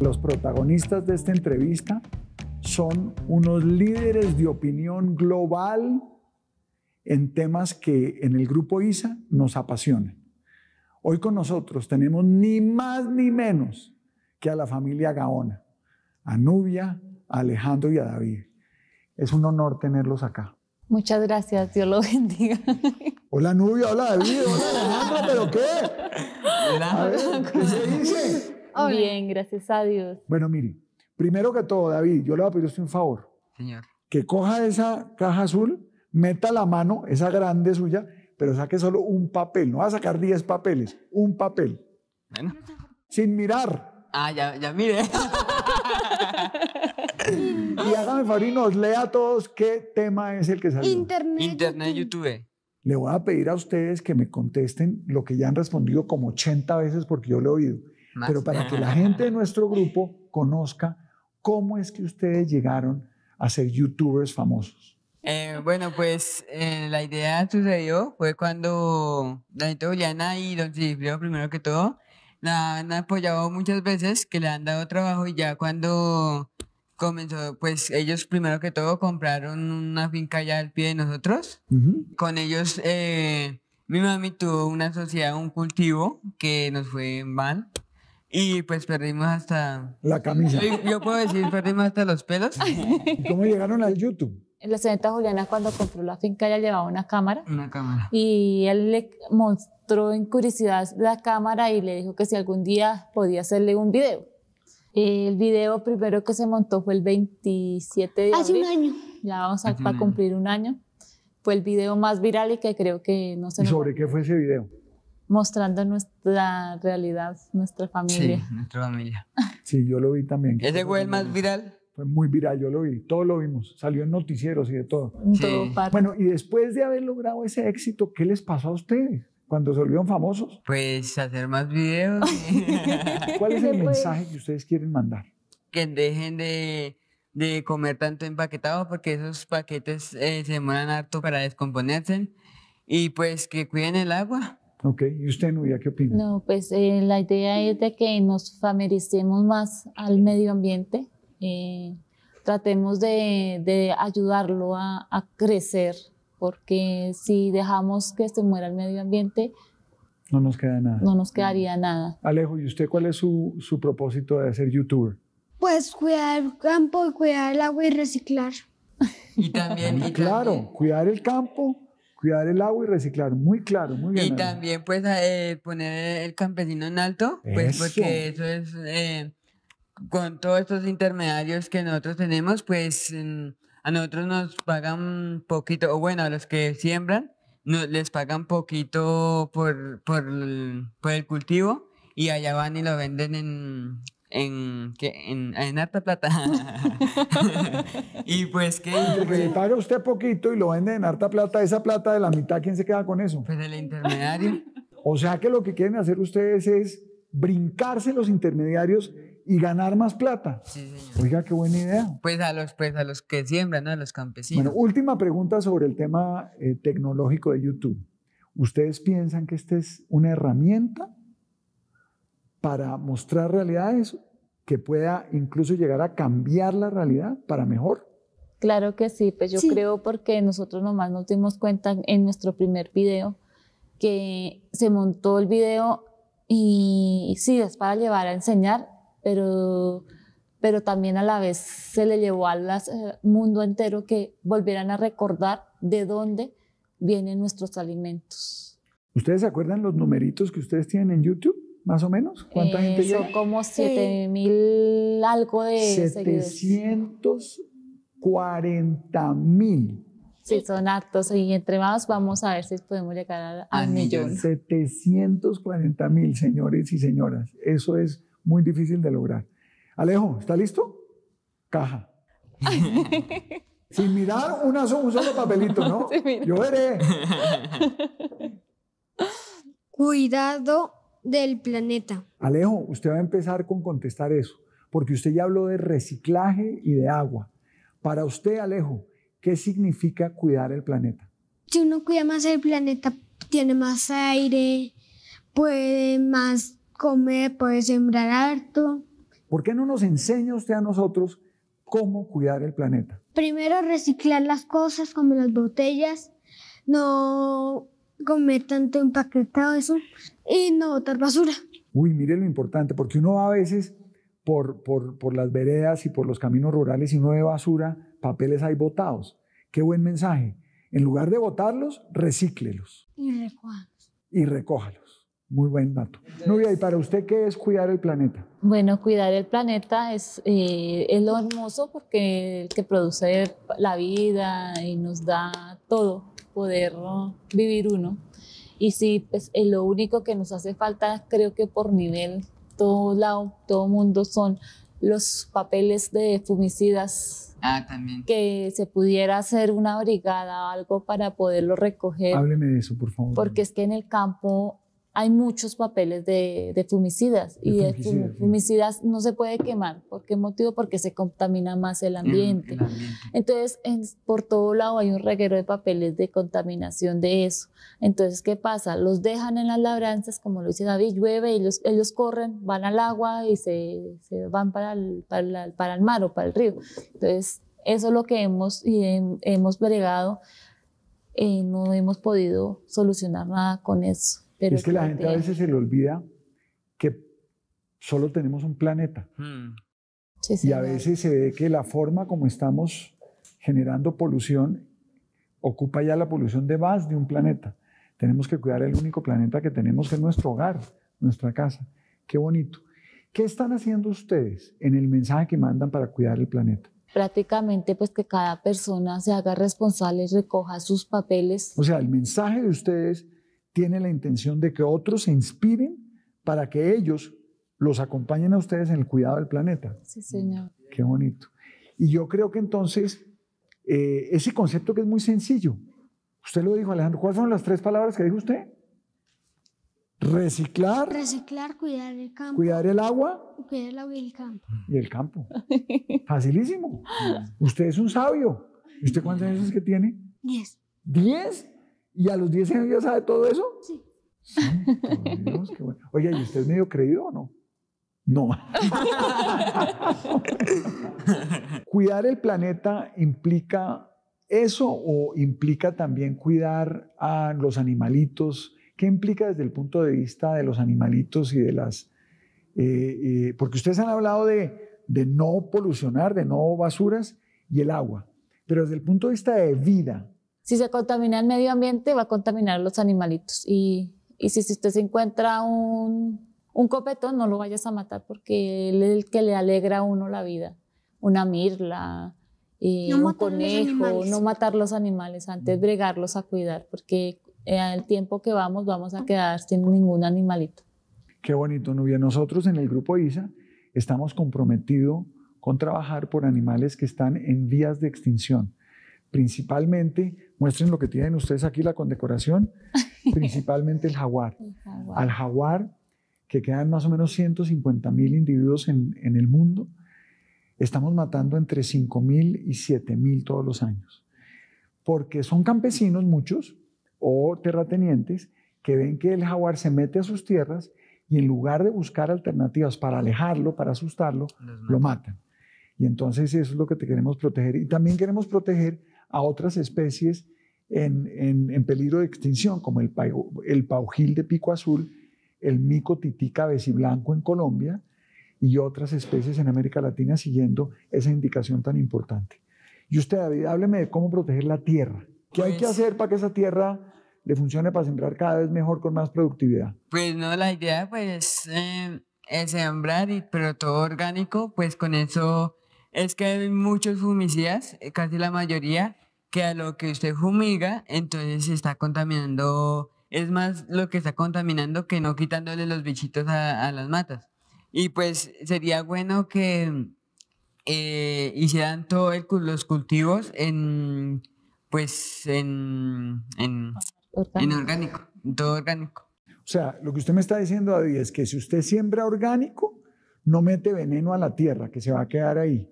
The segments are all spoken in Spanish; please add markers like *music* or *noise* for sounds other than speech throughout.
Los protagonistas de esta entrevista son unos líderes de opinión global en temas que en el grupo ISA nos apasionan. Hoy con nosotros tenemos ni más ni menos que a la familia Gaona, a Nubia, a Alejandro y a David. Es un honor tenerlos acá. Muchas gracias, Dios los bendiga. Hola Nubia, hola David, hola Alejandro, ¿pero qué? ¿Qué se dice? Bien, gracias a Dios. Bueno, mire, primero que todo, David, yo le voy a pedir usted un favor. Señor. Que coja esa caja azul, meta la mano, esa grande suya, pero saque solo un papel. No va a sacar 10 papeles, un papel. Bueno. Sin mirar. Ah, ya, ya mire. y hágame favor nos lea a todos qué tema es el que salió. Internet. Internet, YouTube. Le voy a pedir a ustedes que me contesten lo que ya han respondido como 80 veces porque yo lo he oído. Pero para que la gente de nuestro grupo conozca cómo es que ustedes llegaron a ser youtubers famosos. Eh, bueno, pues eh, la idea sucedió fue cuando Danito Juliana y Don Cifrio, primero que todo, la han apoyado muchas veces, que le han dado trabajo y ya cuando comenzó, pues ellos primero que todo compraron una finca ya al pie de nosotros. Con ellos, eh, mi mami tuvo una sociedad, un cultivo que nos fue en van. Y pues perdimos hasta... La camisa. Yo, puedo decir, perdimos hasta los pelos. ¿Cómo llegaron al YouTube? la señorita Juliana cuando compró la finca ya llevaba una cámara. Una cámara. Y él le mostró en curiosidad la cámara y le dijo que si algún día podía hacerle un video. El video primero que se montó fue el 27 de Hace abril. Hace un año. Ya vamos a, cumplir un año. Fue el video más viral y que creo que no se... ¿Y sobre qué fue ese video? mostrando nuestra realidad, nuestra familia. Sí, nuestra familia. Sí, yo lo vi también. ¿Ese fue el más viral? Fue muy viral, yo lo vi, todos lo vimos, salió en noticieros y de todo. Sí. Bueno, y después de haber logrado ese éxito, ¿qué les pasó a ustedes? cuando se volvieron famosos? Pues hacer más videos. *laughs* ¿Cuál es el *laughs* mensaje que ustedes quieren mandar? Que dejen de, de comer tanto empaquetado porque esos paquetes eh, se demoran harto para descomponerse y pues que cuiden el agua. Ok, ¿y usted, Nubia, qué opina? No, pues eh, la idea es de que nos familiaricemos más al medio ambiente, eh, tratemos de, ayudarlo a, crecer, porque si dejamos que se muera el medio ambiente, no nos queda nada. No nos quedaría nada. Alejo, ¿y usted cuál es su, su propósito de ser youtuber? Pues cuidar el campo, cuidar el agua y reciclar. Y también, ah, y claro, cuidar el campo, cuidar el agua y reciclar. Muy claro, muy bien. Y también pues eh, poner el campesino en alto, pues porque eso es, eh, con todos estos intermediarios que nosotros tenemos, pues a nosotros nos pagan poquito, o bueno, a los que siembran, les pagan poquito por, por el cultivo y allá van y lo venden en, en, que en, harta plata. *laughs* y pues que... Le paga usted poquito y lo vende en harta plata, esa plata de la mitad, ¿quién se queda con eso? Pues el intermediario. O sea que lo que quieren hacer ustedes es brincarse los intermediarios y ganar más plata. Sí, señor. Oiga, qué buena idea. Pues a los, pues a los que siembran, a los campesinos. Bueno, última pregunta sobre el tema eh, tecnológico de YouTube. ¿Ustedes piensan que esta es una herramienta para mostrar realidades que pueda incluso llegar a cambiar la realidad para mejor. Claro que sí, pues yo creo porque nosotros nomás nos dimos cuenta en nuestro primer video que se montó el video y, sí, es para llevar a enseñar, pero, pero también a la vez se le llevó al eh, mundo entero que volvieran a recordar de dónde vienen nuestros alimentos. ¿Ustedes se acuerdan los numeritos que ustedes tienen en YouTube? más o menos. ¿Cuánta gente Son como 7 mil algo de 740 mil. Sí, son actos. Y entre más vamos a ver si podemos llegar a millones millón. 740 mil, señores y señoras. Eso es muy difícil de lograr. Alejo, ¿está listo? Caja. *laughs* Sin mirar un solo papelito, ¿no? *laughs* Yo veré. Cuidado del planeta. Alejo, usted va a empezar con contestar eso, porque usted ya habló de reciclaje y de agua. Para usted, Alejo, ¿qué significa cuidar el planeta? Si uno cuida más el planeta, tiene más aire, puede más comer, puede sembrar harto. ¿Por qué no nos enseña usted a nosotros cómo cuidar el planeta? Primero reciclar las cosas como las botellas, no comer tanto empaquetado eso y no botar basura. Uy, mire lo importante, porque uno va a veces por, por, las veredas y por los caminos rurales y uno ve basura, papeles ahí botados. Qué buen mensaje. En lugar de botarlos, recíclelos. Y recójalos. Y recójalos. Muy buen dato. Nubia, ¿y para usted qué es cuidar el planeta? Bueno, cuidar el planeta es, eh, lo hermoso porque produce la vida y nos da todo poder vivir uno. Y si pues, es eh, lo único que nos hace falta, creo que por nivel, todo lado, todo mundo son los papeles de fumicidas. Ah, también. Que se pudiera hacer una brigada o algo para poderlo recoger. Hábleme de eso, por favor. Porque es que en el campo hay muchos papeles de, fumicidas y fumicidas, no se puede quemar. ¿Por qué motivo? Porque se contamina más el ambiente. Entonces, por todo lado hay un reguero de papeles de contaminación de eso. Entonces, ¿qué pasa? Los dejan en las labranzas, como lo dice David, llueve, ellos, ellos corren, van al agua y se, van para el, mar o para el río. Entonces, eso es lo que hemos, hemos bregado. Eh, no hemos podido solucionar nada con eso es que la gente a veces se le olvida que solo tenemos un planeta. Hmm. y a veces se ve que la forma como estamos generando polución ocupa ya la polución de más de un planeta. Tenemos que cuidar el único planeta que tenemos, que es nuestro hogar, nuestra casa. Qué bonito. ¿Qué están haciendo ustedes en el mensaje que mandan para cuidar el planeta? Prácticamente, pues que cada persona se haga responsable, recoja sus papeles. O sea, el mensaje de ustedes tiene la intención de que otros se inspiren para que ellos los acompañen a ustedes en el cuidado del planeta. Sí, señor. Qué bonito. Y yo creo que entonces, eh, ese concepto que es muy sencillo, usted lo dijo Alejandro, ¿cuáles son las tres palabras que dijo usted? Reciclar. Reciclar, cuidar el campo. Cuidar el agua. Cuidar el agua y el campo. Y el campo. Facilísimo. Usted es un sabio. ¿Usted cuántas años que tiene? Diez. ¿Diez? ¿Y a los 10 años ya sabe todo eso? Sí. Oye, ¿y usted es medio creído o no? No. *laughs* cuidar el planeta implica eso o implica también cuidar a los animalitos. ¿Qué implica desde el punto de vista de los animalitos y de las... Eh, eh, porque ustedes han hablado de, de no polucionar, de no basuras y el agua, pero desde el punto de vista de vida, si se contamina el medio ambiente, va a contaminar los animalitos. Y, y si, usted se encuentra un, un, copetón, no lo vayas a matar porque él es el que le alegra a uno la vida. Una mirla, eh, un conejo, no matar los animales, antes mm. bregarlos a cuidar, porque el eh, tiempo que vamos, vamos a quedar sin ningún animalito. Qué bonito, Nubia. Nosotros en el grupo ISA estamos comprometidos con trabajar por animales que están en vías de extinción, principalmente Muestren lo que tienen ustedes aquí, la condecoración, *laughs* principalmente el jaguar. Al jaguar, que quedan más o menos 150 mil individuos en, en, el mundo, estamos matando entre 5 mil y 7 mil todos los años. Porque son campesinos muchos o terratenientes que ven que el jaguar se mete a sus tierras y en lugar de buscar alternativas para alejarlo, para asustarlo, lo matan. Y entonces eso es lo que te queremos proteger. Y también queremos proteger a otras especies en, peligro de extinción, como el, el paujil de pico azul, el mico tití cabeciblanco en Colombia y otras especies en América Latina siguiendo esa indicación tan importante. Y usted, David, hábleme de cómo proteger la tierra. ¿Qué hay que pues hacer para que esa tierra le funcione para sembrar cada vez mejor con más productividad? Pues no, la idea pues, em, es sembrar, y, pero todo orgánico, pues con eso es que hay muchos fumicidas, eh, casi la mayoría, que a lo que usted fumiga, entonces se está contaminando, es más lo que está contaminando que no quitándole los bichitos a, las matas. Y pues sería bueno que eh, hicieran todos los cultivos en, pues, en, en, orgánico. en todo orgánico. O sea, lo que usted me está diciendo, David, es que si usted siembra orgánico, no mete veneno a la tierra, que se va a quedar ahí.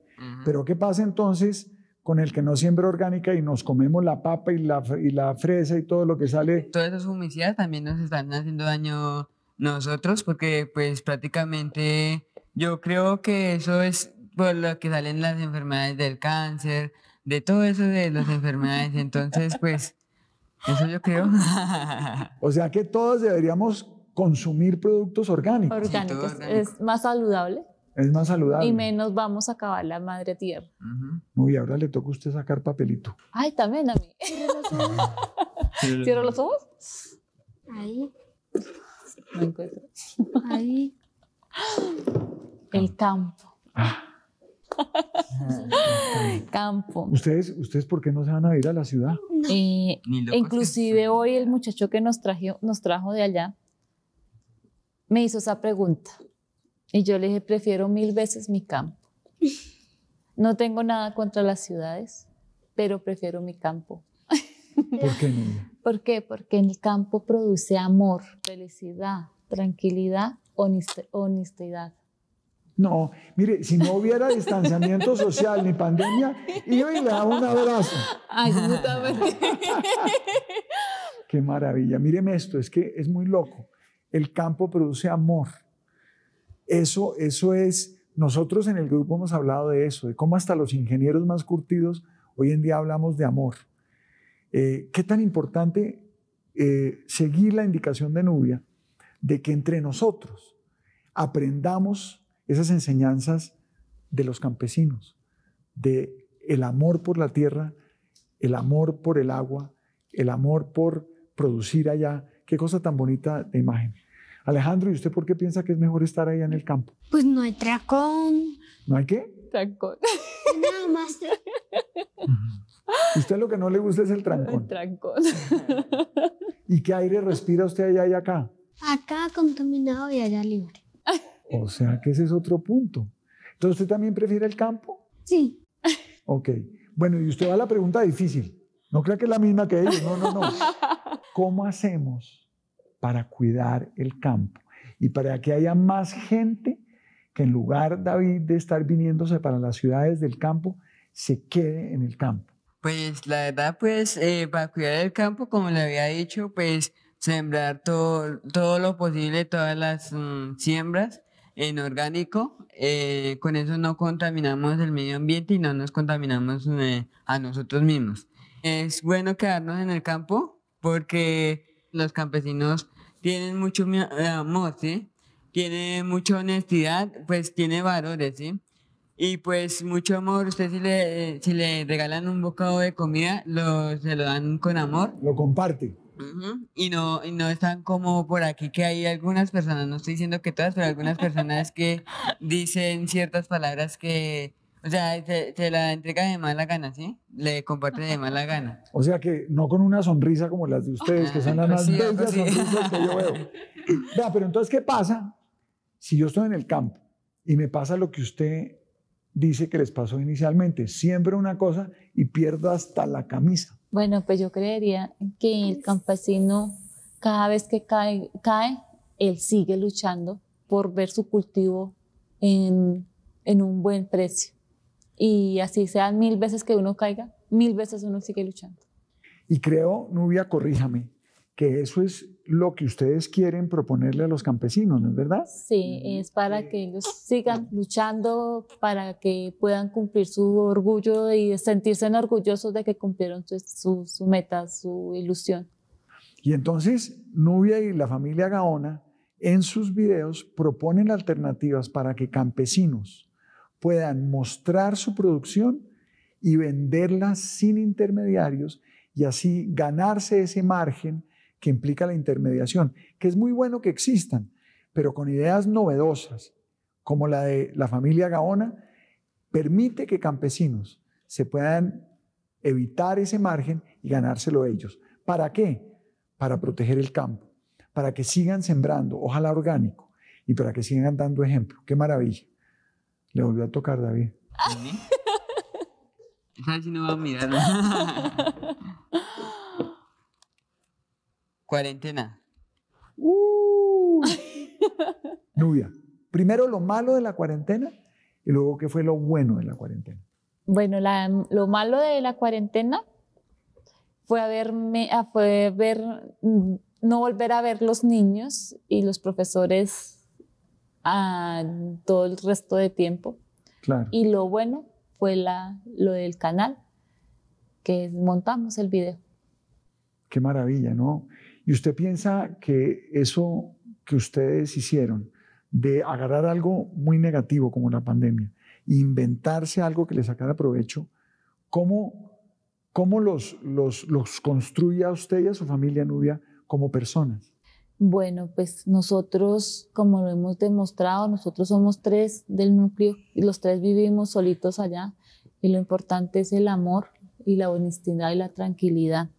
Pero ¿qué pasa entonces con el que no siembra orgánica y nos comemos la papa y la, y la fresa y todo lo que sale. Todas esas humicidas también nos están haciendo daño nosotros porque pues prácticamente yo creo que eso es por lo que salen las enfermedades del cáncer, de todo eso de las enfermedades. Entonces pues eso yo creo. *laughs* o sea que todos deberíamos consumir productos orgánicos. Orgánicos, es más saludable. Es más saludable. Y menos vamos a acabar la madre tierra. Muy ahora le toca a usted sacar papelito. Ay, también a mí. ¿Cierro *laughs* los ojos? Ahí. Ahí. Ah, el campo. campo. ¿Ustedes, ¿Ustedes por qué no se van a ir a la ciudad? Eh, inclusive hoy el muchacho que nos, trajo, nos trajo de allá me hizo esa pregunta. Y yo le dije, prefiero mil veces mi campo. *laughs* No tengo nada contra las ciudades, pero prefiero mi campo. *laughs* ¿Por qué, niña? ¿Por qué? Porque en el campo produce amor, felicidad, tranquilidad, honestidad. No, mire, si no hubiera distanciamiento social ni pandemia, iba y le daba un abrazo. Ay, *laughs* Qué maravilla. Míreme esto, es que es muy loco. El campo produce amor, eso, eso es, nosotros en el grupo hemos hablado de eso, de cómo hasta los ingenieros más curtidos hoy en día hablamos de amor. Eh, ¿Qué tan importante eh, seguir la indicación de Nubia de que entre nosotros aprendamos esas enseñanzas de los campesinos, de el amor por la tierra, el amor por el agua, el amor por producir allá. Qué cosa tan bonita de imagen. Alejandro, ¿y usted por qué piensa que es mejor estar allá en el campo? Pues no hay tracón. ¿No hay qué? Tracón. *laughs* Nada más. Usted lo que no le gusta es el trancón. El trancón. *laughs* ¿Y qué aire respira usted allá y acá? Acá contaminado y allá libre. O sea que ese es otro punto. Entonces, ¿usted también prefiere el campo? Sí. Ok. Bueno, y usted va a la pregunta difícil. No crea que es la misma que ellos. No, no, no. *laughs* ¿Cómo hacemos para cuidar el campo y para que haya más gente que en lugar, David, de estar viniéndose para las ciudades del campo, se quede en el campo. Pues la verdad, pues eh, para cuidar el campo, como le había dicho, pues sembrar todo, todo lo posible, todas las mm, siembras en orgánico. Eh, con eso no contaminamos el medio ambiente y no nos contaminamos eh, a nosotros mismos. Es bueno quedarnos en el campo porque los campesinos tienen mucho eh, amor, ¿sí? Tienen mucha honestidad, pues tiene valores, ¿sí? Y pues mucho amor, usted si le, si le regalan un bocado de comida, lo, se lo dan con amor. Lo comparte. y, no, y no están como por aquí, que hay algunas personas, no estoy diciendo que todas, pero algunas personas que dicen ciertas palabras que o sea, te, la entrega de mala gana, ¿sí? Le comparte de mala gana. *laughs* O sea que no con una sonrisa como las de ustedes, que son las ah, más bellas sonrisas que yo veo. *laughs* Vea, pero entonces, ¿qué pasa si yo estoy en el campo y me pasa lo que usted dice que les pasó inicialmente? siempre una cosa y pierdo hasta la camisa. Bueno, pues yo creería que el campesino, cada vez que cae, cae él sigue luchando por ver su cultivo en un buen precio y así sean mil veces que uno caiga, mil veces uno sigue luchando. Y creo, Nubia, corríjame, que eso es lo que ustedes quieren proponerle a los campesinos, ¿no es verdad? Sí, es para que ellos sigan luchando, para que puedan cumplir su orgullo y sentirse orgullosos de que cumplieron su, su, su meta, su ilusión. Y entonces, Nubia y la familia Gaona en sus videos proponen alternativas para que campesinos puedan mostrar su producción y venderla sin intermediarios y así ganarse ese margen que implica la intermediación, que es muy bueno que existan, pero con ideas novedosas, como la de la familia Gaona, permite que campesinos se puedan evitar ese margen y ganárselo ellos. ¿Para qué? Para proteger el campo, para que sigan sembrando, ojalá orgánico, y para que sigan dando ejemplo. ¡Qué maravilla! Le volvió a tocar, David. Esa sí no va a mirar. *laughs* Cuarentena. Nubia, uh. primero lo malo de la cuarentena y luego qué fue lo bueno de la cuarentena. Bueno, lo malo de la cuarentena fue, haberme, ah, fue ver, mm, no volver a ver los niños y los profesores a todo el resto de tiempo. Y lo bueno fue la, lo del canal, que montamos el video. Qué maravilla, ¿no? Y usted piensa que eso que ustedes hicieron, de agarrar algo muy negativo como la pandemia, inventarse algo que le sacara provecho, ¿cómo, cómo los, los, los construye a usted y a su familia Nubia como personas? Bueno, pues nosotros, como lo hemos demostrado, nosotros somos tres del núcleo y los tres vivimos solitos allá y lo importante es el amor y la honestidad y la tranquilidad.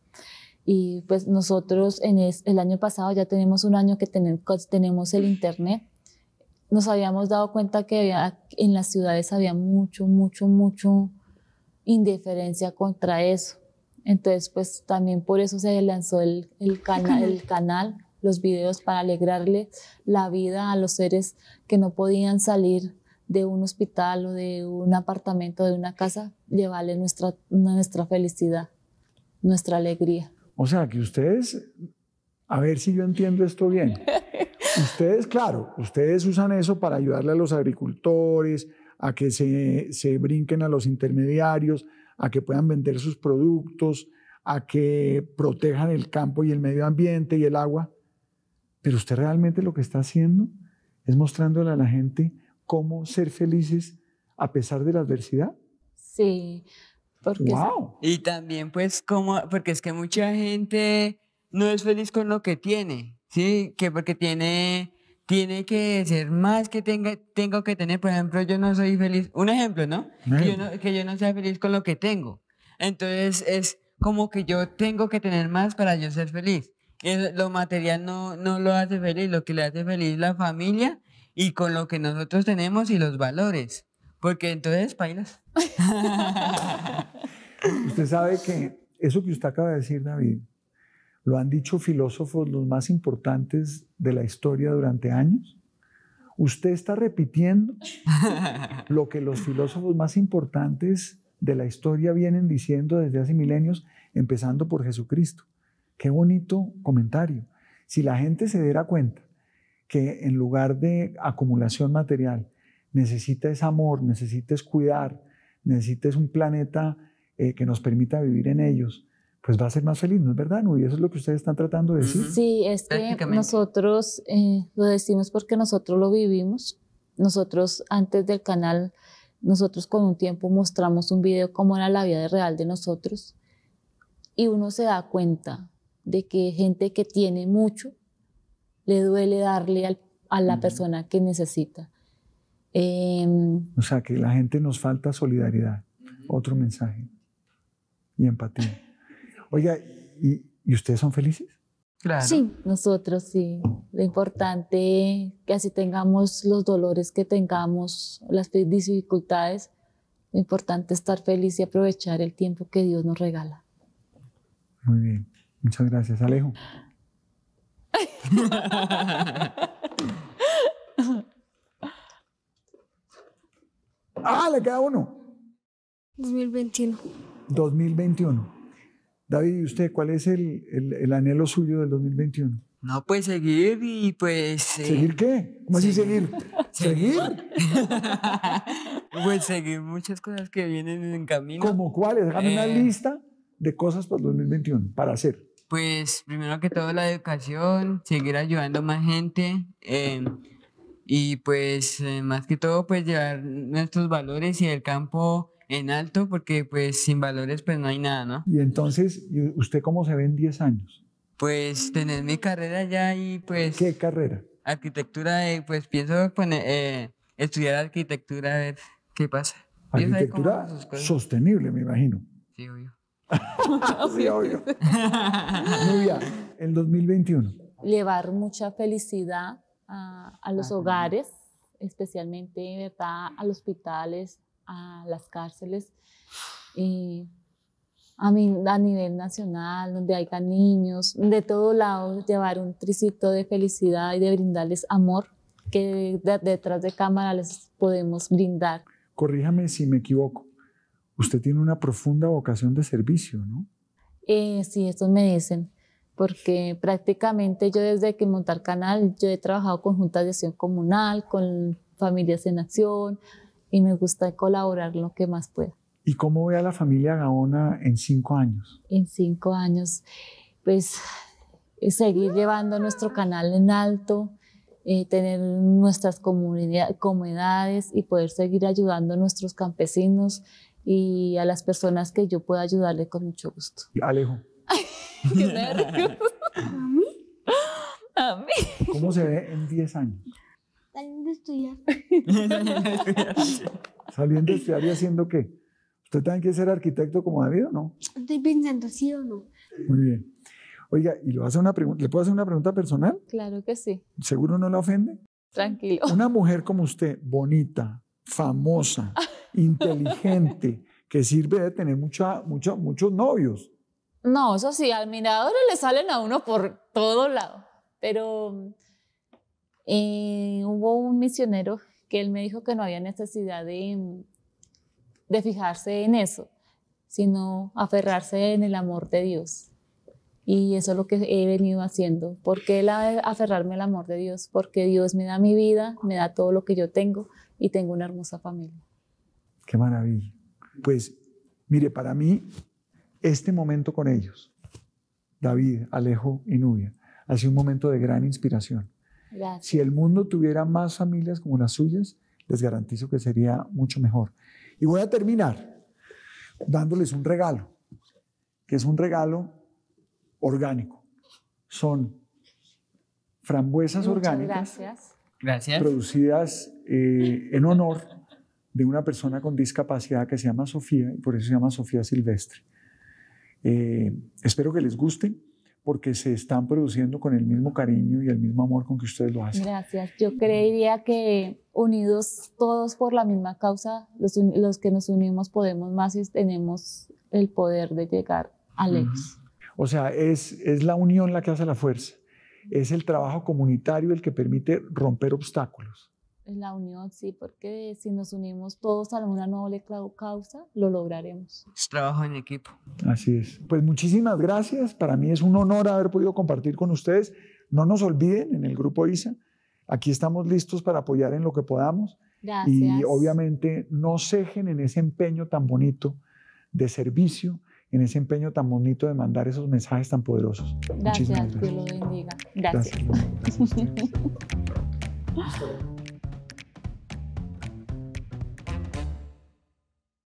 Y pues nosotros en el año pasado ya tenemos un año que pues, tenemos el internet. Nos habíamos dado cuenta que en las ciudades había mucho, mucho, mucho indiferencia contra eso. Entonces, pues también por eso se lanzó el, el canal los videos para alegrarle la vida a los seres que no podían salir de un hospital o de un apartamento, de una casa, llevarle nuestra, nuestra felicidad, nuestra alegría. O sea, que ustedes, a ver si yo entiendo esto bien. *laughs* ustedes, claro, ustedes usan eso para ayudarle a los agricultores, a que se, se brinquen a los intermediarios, a que puedan vender sus productos, a que protejan el campo y el medio ambiente y el agua. Pero usted realmente lo que está haciendo es mostrándole a la gente cómo ser felices a pesar de la adversidad. Sí, porque... Wow. Y también pues como, porque es que mucha gente no es feliz con lo que tiene, ¿sí? Que porque tiene, tiene que ser más que tenga, tengo que tener. Por ejemplo, yo no soy feliz, un ejemplo, no, que yo no sea feliz con lo que tengo. Entonces es como que yo tengo que tener más para yo ser feliz lo material no, no lo hace feliz, lo que le hace feliz es la familia y con lo que nosotros tenemos y los valores. Porque entonces, pailas. *laughs* usted sabe que eso que usted acaba de decir, David, lo han dicho filósofos los más importantes de la historia durante años. Usted está repitiendo *laughs* lo que los filósofos más importantes de la historia vienen diciendo desde hace milenios, empezando por Jesucristo. Qué bonito comentario. Si la gente se diera cuenta que en lugar de acumulación material, necesites amor, necesites cuidar, necesites un planeta eh, que nos permita vivir en ellos, pues va a ser más feliz, ¿no es verdad, no y Eso es lo que ustedes están tratando de decir. Sí, es que nosotros eh, lo decimos porque nosotros lo vivimos. Nosotros antes del canal, nosotros con un tiempo mostramos un video cómo era la vida real de nosotros y uno se da cuenta de que gente que tiene mucho le duele darle a la persona que necesita. Em, o sea, que la gente nos falta solidaridad. Otro mensaje. Y empatía. Oiga, ¿y, ustedes son felices? Claro. Sí, nosotros sí. Lo importante que así tengamos los dolores que tengamos, las dificultades, lo importante es estar feliz y aprovechar el tiempo que Dios nos regala. Muy bien. Muchas gracias, Alejo. ah, le queda uno. 2021. 2021. David, ¿y usted cuál es el, el, anhelo suyo del 2021? No, pues seguir y pues... Eh, ¿Seguir qué? ¿Cómo así seguir? ¿Seguir? *laughs* pues seguir muchas cosas que vienen en camino. ¿Como cuáles? Dame una eh, lista de cosas para 2021, para hacer. Pues primero que todo la educación, seguir ayudando más gente eh, y pues eh, más que todo pues llevar nuestros valores y el campo en alto porque pues sin valores pues no hay nada, ¿no? Y entonces, ¿usted cómo se ve en 10 años? Pues tener mi carrera ya y pues... ¿Qué carrera? Arquitectura, y, pues pienso poner, eh, estudiar arquitectura a ver qué pasa. Arquitectura sostenible, me imagino. Sí, obvio. *laughs* sí, obvio. *laughs* el 2021. Llevar mucha felicidad a, los ah, hogares, especialmente, A los hospitales, a las cárceles. a, mí, a nivel nacional, donde haya niños, de todos lados, llevar un tricito de felicidad y de brindarles amor que detrás de cámara les podemos brindar. Corríjame si me equivoco, usted tiene una profunda vocación de servicio, ¿no? Eh, sí, eso me dicen, porque prácticamente yo desde que monté el canal, yo he trabajado con juntas de acción comunal, con familias en acción, y me gusta colaborar lo que más pueda. ¿Y cómo ve a la familia Gaona en cinco años? En cinco años, pues seguir llevando nuestro canal en alto, eh, tener nuestras comunidades y poder seguir ayudando a nuestros campesinos y a las personas que yo pueda ayudarle con mucho gusto. Alejo. *laughs* ¿A mí? ¿A mí? ¿Cómo se ve en 10 años? Saliendo a estudiar. *laughs* Saliendo a estudiar y haciendo qué? ¿Usted también quiere ser arquitecto como David o no? Estoy pensando sí o no. Muy bien. Oiga, y una ¿le puedo hacer una pregunta personal? Claro que sí. ¿Seguro no la ofende? Tranquilo. Una mujer como usted, bonita, famosa, *laughs* inteligente, que sirve de tener muchos novios. No, eso sí, admiradores le salen a uno por todo lado. Pero eh, hubo un misionero que él me dijo que no había necesidad de, fijarse en eso, sino aferrarse en el amor de Dios. Y eso es lo que he venido haciendo. ¿Por qué aferrarme al amor de Dios? Porque Dios me da mi vida, me da todo lo que yo tengo y tengo una hermosa familia. Qué maravilla. Pues mire, para mí, este momento con ellos, David, Alejo y Nubia, ha sido un momento de gran inspiración. Si el mundo tuviera más familias como las suyas, les garantizo que sería mucho mejor. Y voy a terminar dándoles un regalo, que es un regalo orgánico. Son frambuesas orgánicas. Gracias. Producidas eh, en honor de una persona con discapacidad que se llama Sofía, y por eso se llama Sofía Silvestre. Eh, espero que les guste porque se están produciendo con el mismo cariño y el mismo amor con que ustedes lo hacen. Gracias. Yo creería que unidos todos por la misma causa, los, que nos unimos podemos más y tenemos el poder de llegar a lejos. O sea, es, es la unión la que hace la fuerza. Es el trabajo comunitario el que permite romper obstáculos la unión, sí, porque si nos unimos todos a una noble causa, lo lograremos. Es trabajo en equipo. Así es. Pues muchísimas gracias. Para mí es un honor haber podido compartir con ustedes. No nos olviden en el grupo ISA. Aquí estamos listos para apoyar en lo que podamos. Gracias. Y obviamente no cejen en ese empeño tan bonito de servicio, en ese empeño tan bonito de mandar esos mensajes tan poderosos. Gracias, que lo bendiga. gracias. *laughs*